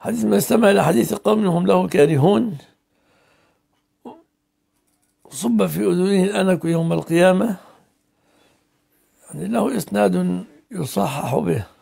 حديث من استمع إلى حديث قوم هم له كارهون صب في أذنه الأنك يوم القيامة يعني له إسناد يصحح به